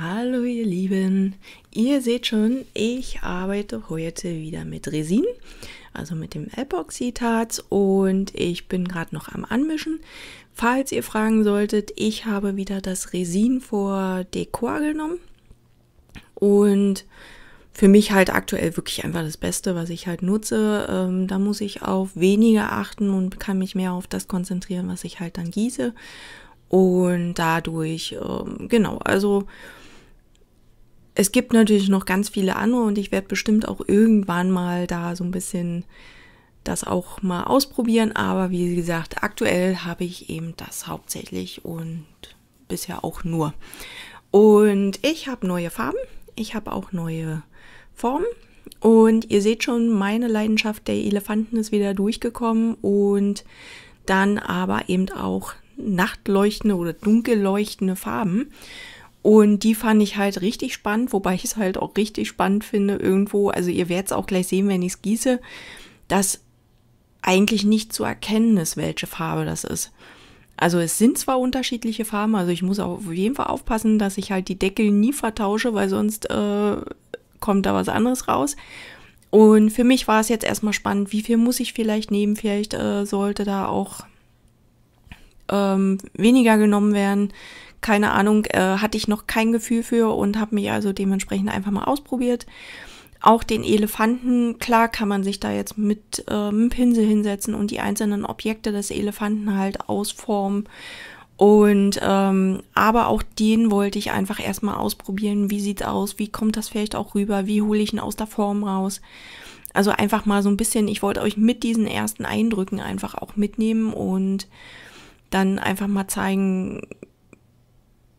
Hallo ihr Lieben, ihr seht schon, ich arbeite heute wieder mit Resin, also mit dem Epoxidat und ich bin gerade noch am Anmischen. Falls ihr fragen solltet, ich habe wieder das Resin vor Dekor genommen und für mich halt aktuell wirklich einfach das Beste, was ich halt nutze. Ähm, da muss ich auf weniger achten und kann mich mehr auf das konzentrieren, was ich halt dann gieße. Und dadurch, ähm, genau, also es gibt natürlich noch ganz viele andere und ich werde bestimmt auch irgendwann mal da so ein bisschen das auch mal ausprobieren. Aber wie gesagt, aktuell habe ich eben das hauptsächlich und bisher auch nur. Und ich habe neue Farben, ich habe auch neue Formen. Und ihr seht schon, meine Leidenschaft der Elefanten ist wieder durchgekommen und dann aber eben auch nachtleuchtende oder dunkelleuchtende Farben. Und die fand ich halt richtig spannend, wobei ich es halt auch richtig spannend finde irgendwo. Also ihr werdet es auch gleich sehen, wenn ich es gieße, dass eigentlich nicht zu erkennen ist, welche Farbe das ist. Also es sind zwar unterschiedliche Farben, also ich muss auf jeden Fall aufpassen, dass ich halt die Deckel nie vertausche, weil sonst äh, kommt da was anderes raus. Und für mich war es jetzt erstmal spannend, wie viel muss ich vielleicht nehmen, vielleicht äh, sollte da auch ähm, weniger genommen werden keine Ahnung, äh, hatte ich noch kein Gefühl für und habe mich also dementsprechend einfach mal ausprobiert. Auch den Elefanten, klar kann man sich da jetzt mit ähm, Pinsel hinsetzen und die einzelnen Objekte des Elefanten halt ausformen. Und ähm, aber auch den wollte ich einfach erstmal ausprobieren. Wie sieht's aus? Wie kommt das vielleicht auch rüber? Wie hole ich ihn aus der Form raus? Also einfach mal so ein bisschen, ich wollte euch mit diesen ersten Eindrücken einfach auch mitnehmen und dann einfach mal zeigen,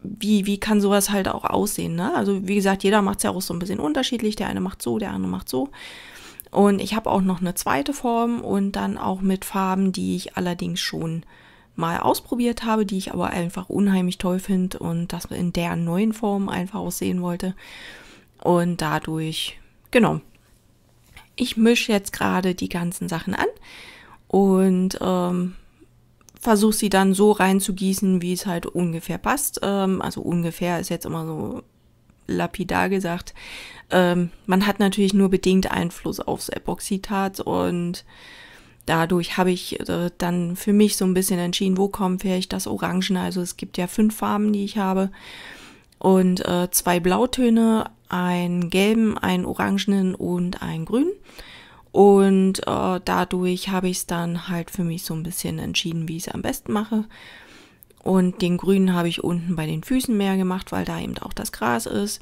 wie, wie kann sowas halt auch aussehen? Ne? Also wie gesagt, jeder macht es ja auch so ein bisschen unterschiedlich. Der eine macht so, der andere macht so. Und ich habe auch noch eine zweite Form und dann auch mit Farben, die ich allerdings schon mal ausprobiert habe, die ich aber einfach unheimlich toll finde und das in der neuen Form einfach aussehen wollte. Und dadurch, genau. Ich mische jetzt gerade die ganzen Sachen an und ähm, versuche sie dann so reinzugießen, wie es halt ungefähr passt. Ähm, also ungefähr ist jetzt immer so lapidar gesagt. Ähm, man hat natürlich nur bedingt Einfluss aufs Epoxidat und dadurch habe ich äh, dann für mich so ein bisschen entschieden, wo kommt vielleicht das Orangen. Also es gibt ja fünf Farben, die ich habe und äh, zwei Blautöne, einen gelben, einen orangenen und einen grünen. Und äh, dadurch habe ich es dann halt für mich so ein bisschen entschieden, wie ich es am besten mache. Und den grünen habe ich unten bei den Füßen mehr gemacht, weil da eben auch das Gras ist.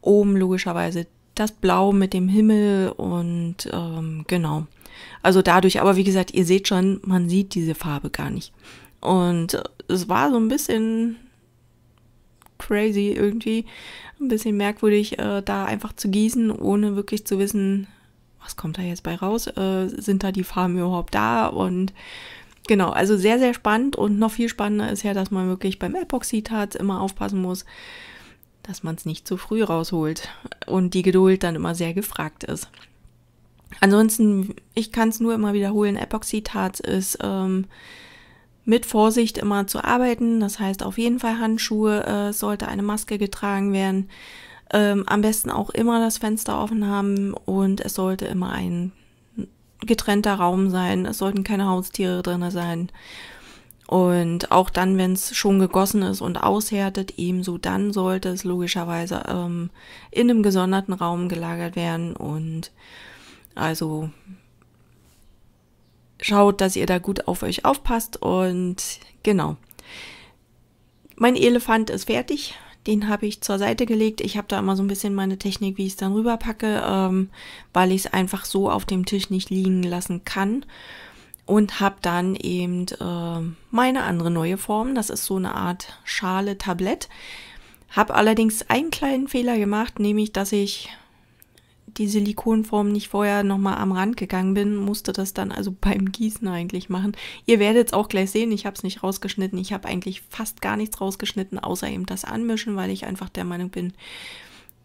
Oben logischerweise das Blau mit dem Himmel und ähm, genau. Also dadurch, aber wie gesagt, ihr seht schon, man sieht diese Farbe gar nicht. Und äh, es war so ein bisschen crazy irgendwie, ein bisschen merkwürdig, äh, da einfach zu gießen, ohne wirklich zu wissen, was kommt da jetzt bei raus? Äh, sind da die Farben überhaupt da? Und genau, also sehr, sehr spannend. Und noch viel spannender ist ja, dass man wirklich beim Epoxidharz immer aufpassen muss, dass man es nicht zu früh rausholt und die Geduld dann immer sehr gefragt ist. Ansonsten, ich kann es nur immer wiederholen, Epoxidharz ist ähm, mit Vorsicht immer zu arbeiten. Das heißt, auf jeden Fall Handschuhe, äh, sollte eine Maske getragen werden. Ähm, am besten auch immer das Fenster offen haben und es sollte immer ein getrennter Raum sein. Es sollten keine Haustiere drin sein. Und auch dann, wenn es schon gegossen ist und aushärtet, ebenso dann sollte es logischerweise ähm, in einem gesonderten Raum gelagert werden. Und also schaut, dass ihr da gut auf euch aufpasst. Und genau. Mein Elefant ist fertig. Den habe ich zur Seite gelegt. Ich habe da immer so ein bisschen meine Technik, wie ich es dann rüberpacke, ähm, weil ich es einfach so auf dem Tisch nicht liegen lassen kann. Und habe dann eben äh, meine andere neue Form. Das ist so eine Art Schale-Tablett. Habe allerdings einen kleinen Fehler gemacht, nämlich dass ich die Silikonform nicht vorher nochmal am Rand gegangen bin, musste das dann also beim Gießen eigentlich machen. Ihr werdet es auch gleich sehen, ich habe es nicht rausgeschnitten. Ich habe eigentlich fast gar nichts rausgeschnitten, außer eben das Anmischen, weil ich einfach der Meinung bin,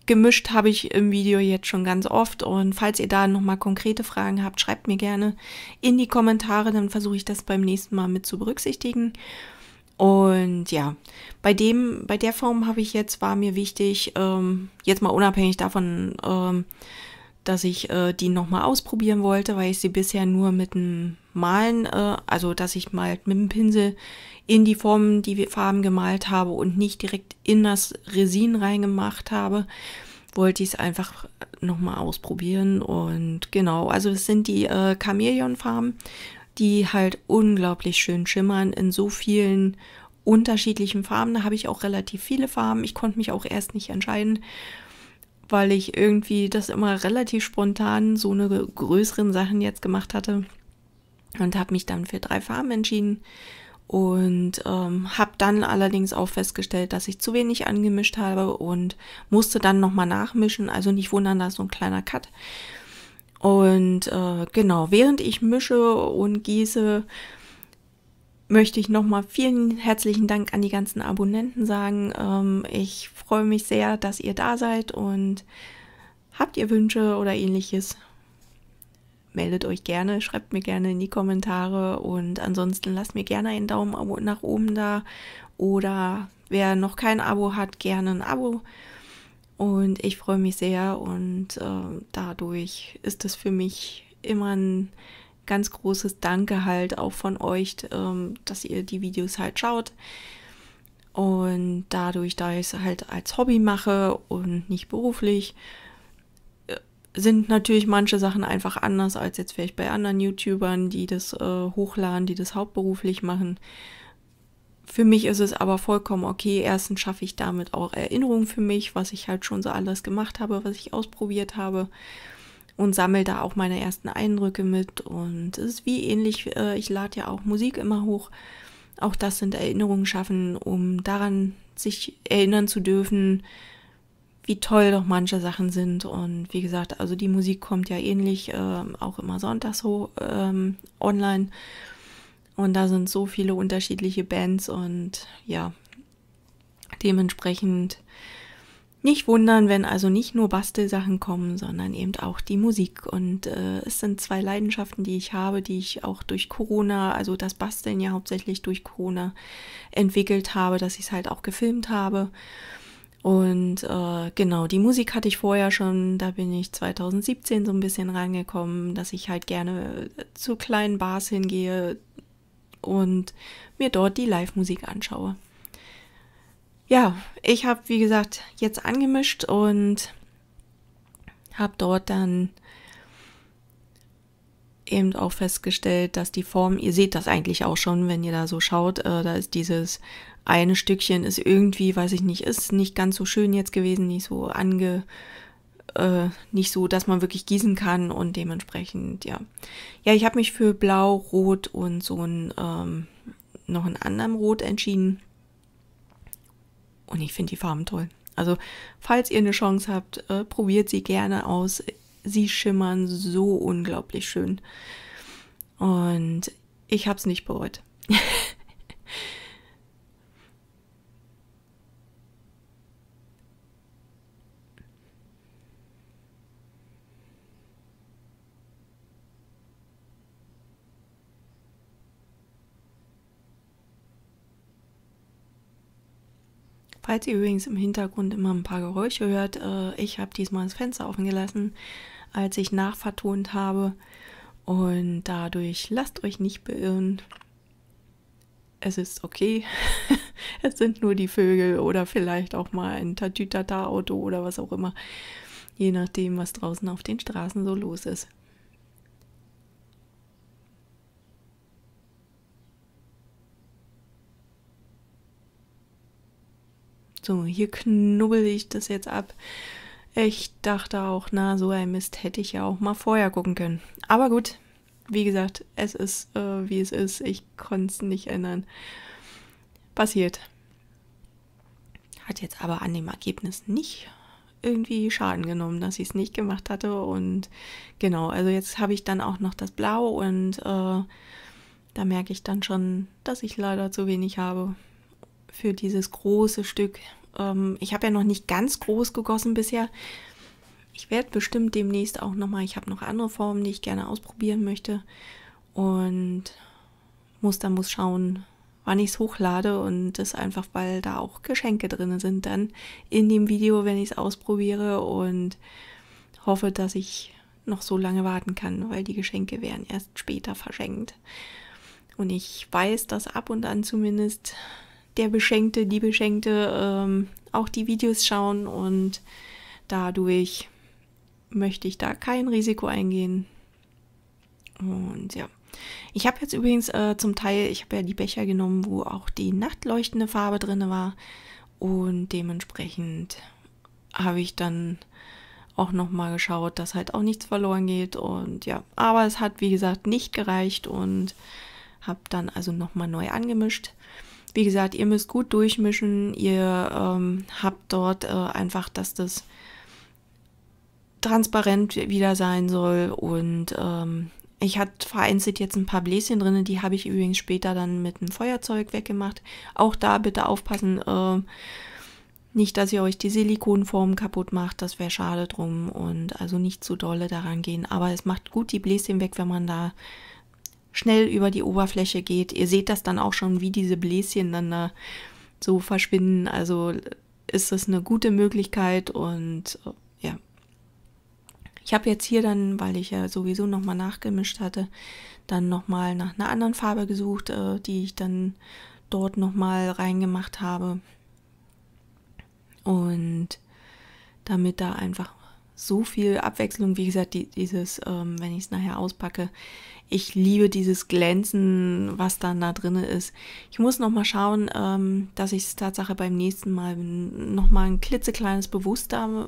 gemischt habe ich im Video jetzt schon ganz oft. Und falls ihr da nochmal konkrete Fragen habt, schreibt mir gerne in die Kommentare, dann versuche ich das beim nächsten Mal mit zu berücksichtigen. Und ja, bei dem, bei der Form habe ich jetzt, war mir wichtig, ähm, jetzt mal unabhängig davon, ähm, dass ich äh, die nochmal ausprobieren wollte, weil ich sie bisher nur mit dem Malen, äh, also dass ich mal mit dem Pinsel in die Formen, die Farben gemalt habe und nicht direkt in das Resin reingemacht habe, wollte ich es einfach nochmal ausprobieren. Und genau, also es sind die äh, Chamäleon-Farben die halt unglaublich schön schimmern in so vielen unterschiedlichen Farben. Da habe ich auch relativ viele Farben. Ich konnte mich auch erst nicht entscheiden, weil ich irgendwie das immer relativ spontan so eine größeren Sachen jetzt gemacht hatte und habe mich dann für drei Farben entschieden und ähm, habe dann allerdings auch festgestellt, dass ich zu wenig angemischt habe und musste dann nochmal nachmischen. Also nicht wundern, da ist so ein kleiner Cut. Und äh, genau, während ich mische und gieße, möchte ich nochmal vielen herzlichen Dank an die ganzen Abonnenten sagen. Ähm, ich freue mich sehr, dass ihr da seid und habt ihr Wünsche oder ähnliches? Meldet euch gerne, schreibt mir gerne in die Kommentare und ansonsten lasst mir gerne einen Daumen nach oben da oder wer noch kein Abo hat, gerne ein Abo. Und ich freue mich sehr und äh, dadurch ist es für mich immer ein ganz großes Danke halt auch von euch, ähm, dass ihr die Videos halt schaut. Und dadurch, da ich es halt als Hobby mache und nicht beruflich, äh, sind natürlich manche Sachen einfach anders als jetzt vielleicht bei anderen YouTubern, die das äh, hochladen, die das hauptberuflich machen. Für mich ist es aber vollkommen okay. Erstens schaffe ich damit auch Erinnerungen für mich, was ich halt schon so alles gemacht habe, was ich ausprobiert habe und sammle da auch meine ersten Eindrücke mit. Und es ist wie ähnlich, äh, ich lade ja auch Musik immer hoch. Auch das sind Erinnerungen schaffen, um daran sich erinnern zu dürfen, wie toll doch manche Sachen sind. Und wie gesagt, also die Musik kommt ja ähnlich ähm, auch immer sonntags hoch, ähm, online. Und da sind so viele unterschiedliche Bands und ja, dementsprechend nicht wundern, wenn also nicht nur Bastelsachen kommen, sondern eben auch die Musik. Und äh, es sind zwei Leidenschaften, die ich habe, die ich auch durch Corona, also das Basteln ja hauptsächlich durch Corona entwickelt habe, dass ich es halt auch gefilmt habe. Und äh, genau, die Musik hatte ich vorher schon, da bin ich 2017 so ein bisschen rangekommen, dass ich halt gerne zu kleinen Bars hingehe, und mir dort die Live-Musik anschaue. Ja, ich habe, wie gesagt, jetzt angemischt und habe dort dann eben auch festgestellt, dass die Form, ihr seht das eigentlich auch schon, wenn ihr da so schaut, äh, da ist dieses eine Stückchen ist irgendwie, weiß ich nicht, ist nicht ganz so schön jetzt gewesen, nicht so ange, äh, nicht so, dass man wirklich gießen kann und dementsprechend, ja. Ja, ich habe mich für Blau, Rot und so ein, ähm, noch einen anderen Rot entschieden. Und ich finde die Farben toll. Also, falls ihr eine Chance habt, äh, probiert sie gerne aus. Sie schimmern so unglaublich schön. Und ich habe es nicht bereut. Falls ihr übrigens im Hintergrund immer ein paar Geräusche hört, äh, ich habe diesmal das Fenster offen gelassen, als ich nachvertont habe. Und dadurch lasst euch nicht beirren. Es ist okay. es sind nur die Vögel oder vielleicht auch mal ein Tatütata-Auto oder was auch immer. Je nachdem, was draußen auf den Straßen so los ist. So, hier knubbel ich das jetzt ab. Ich dachte auch, na, so ein Mist hätte ich ja auch mal vorher gucken können. Aber gut, wie gesagt, es ist, äh, wie es ist. Ich konnte es nicht ändern. Passiert. Hat jetzt aber an dem Ergebnis nicht irgendwie Schaden genommen, dass ich es nicht gemacht hatte. Und genau, also jetzt habe ich dann auch noch das Blau und äh, da merke ich dann schon, dass ich leider zu wenig habe für dieses große Stück. Ähm, ich habe ja noch nicht ganz groß gegossen bisher. Ich werde bestimmt demnächst auch nochmal, ich habe noch andere Formen, die ich gerne ausprobieren möchte. Und muss dann muss schauen, wann ich es hochlade und das einfach, weil da auch Geschenke drin sind dann in dem Video, wenn ich es ausprobiere und hoffe, dass ich noch so lange warten kann, weil die Geschenke werden erst später verschenkt. Und ich weiß, dass ab und an zumindest der Beschenkte, die Beschenkte ähm, auch die Videos schauen und dadurch möchte ich da kein Risiko eingehen. Und ja. Ich habe jetzt übrigens äh, zum Teil, ich habe ja die Becher genommen, wo auch die nachtleuchtende Farbe drin war. Und dementsprechend habe ich dann auch nochmal geschaut, dass halt auch nichts verloren geht. Und ja, aber es hat wie gesagt nicht gereicht und habe dann also nochmal neu angemischt. Wie gesagt, ihr müsst gut durchmischen. Ihr ähm, habt dort äh, einfach, dass das transparent wieder sein soll. Und ähm, ich hatte vereinzelt jetzt ein paar Bläschen drin, die habe ich übrigens später dann mit einem Feuerzeug weggemacht. Auch da bitte aufpassen, äh, nicht, dass ihr euch die Silikonform kaputt macht, das wäre schade drum und also nicht zu dolle daran gehen. Aber es macht gut die Bläschen weg, wenn man da schnell über die Oberfläche geht. Ihr seht das dann auch schon, wie diese Bläschen dann da so verschwinden. Also ist das eine gute Möglichkeit und äh, ja. Ich habe jetzt hier dann, weil ich ja sowieso nochmal nachgemischt hatte, dann nochmal nach einer anderen Farbe gesucht, äh, die ich dann dort nochmal reingemacht habe. Und damit da einfach so viel Abwechslung. Wie gesagt, die, dieses, ähm, wenn ich es nachher auspacke, ich liebe dieses Glänzen, was dann da drin ist. Ich muss nochmal schauen, ähm, dass ich es Tatsache beim nächsten Mal nochmal ein klitzekleines Bewusstsein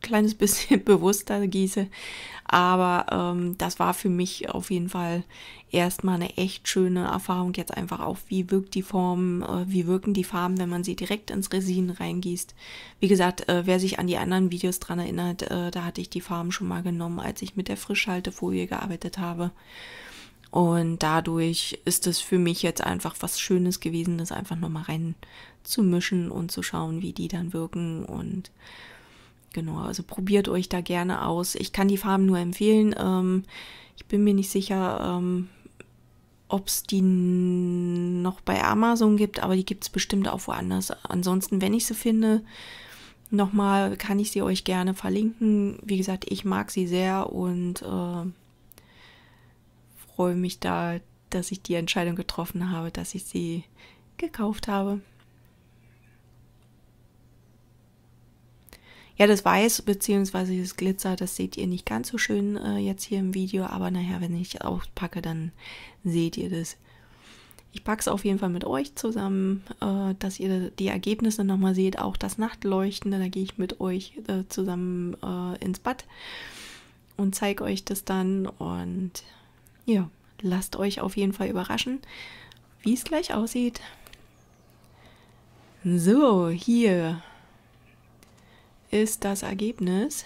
kleines bisschen bewusster gieße. Aber ähm, das war für mich auf jeden Fall erstmal eine echt schöne Erfahrung. Jetzt einfach auch, wie wirkt die Form, äh, wie wirken die Farben, wenn man sie direkt ins Resin reingießt. Wie gesagt, äh, wer sich an die anderen Videos dran erinnert, äh, da hatte ich die Farben schon mal genommen, als ich mit der Frischhaltefolie gearbeitet habe. Und dadurch ist es für mich jetzt einfach was Schönes gewesen, das einfach nochmal rein zu mischen und zu schauen, wie die dann wirken und genau. Also probiert euch da gerne aus. Ich kann die Farben nur empfehlen. Ähm, ich bin mir nicht sicher, ähm, ob es die noch bei Amazon gibt, aber die gibt es bestimmt auch woanders. Ansonsten, wenn ich sie finde, nochmal kann ich sie euch gerne verlinken. Wie gesagt, ich mag sie sehr und äh, freue mich da, dass ich die Entscheidung getroffen habe, dass ich sie gekauft habe. Ja, das Weiß bzw. das Glitzer, das seht ihr nicht ganz so schön äh, jetzt hier im Video, aber naja, wenn ich auspacke, dann seht ihr das. Ich packe es auf jeden Fall mit euch zusammen, äh, dass ihr die Ergebnisse nochmal seht. Auch das Nachtleuchtende, da gehe ich mit euch äh, zusammen äh, ins Bad und zeige euch das dann. Und ja, lasst euch auf jeden Fall überraschen, wie es gleich aussieht. So, hier ist das Ergebnis,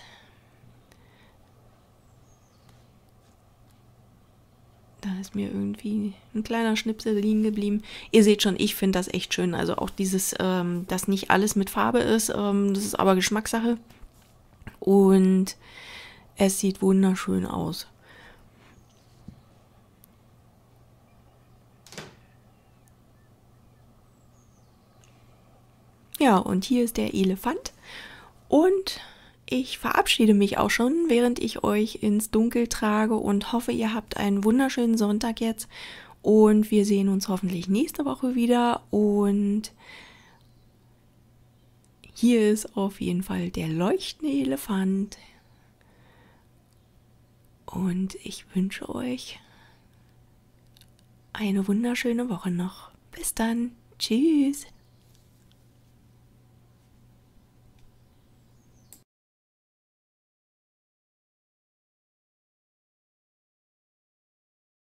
da ist mir irgendwie ein kleiner Schnipsel liegen geblieben. Ihr seht schon, ich finde das echt schön. Also auch dieses, ähm, dass nicht alles mit Farbe ist, ähm, das ist aber Geschmackssache. Und es sieht wunderschön aus. Ja, und hier ist der Elefant. Und ich verabschiede mich auch schon, während ich euch ins Dunkel trage und hoffe, ihr habt einen wunderschönen Sonntag jetzt. Und wir sehen uns hoffentlich nächste Woche wieder. Und hier ist auf jeden Fall der leuchtende Elefant. Und ich wünsche euch eine wunderschöne Woche noch. Bis dann. Tschüss.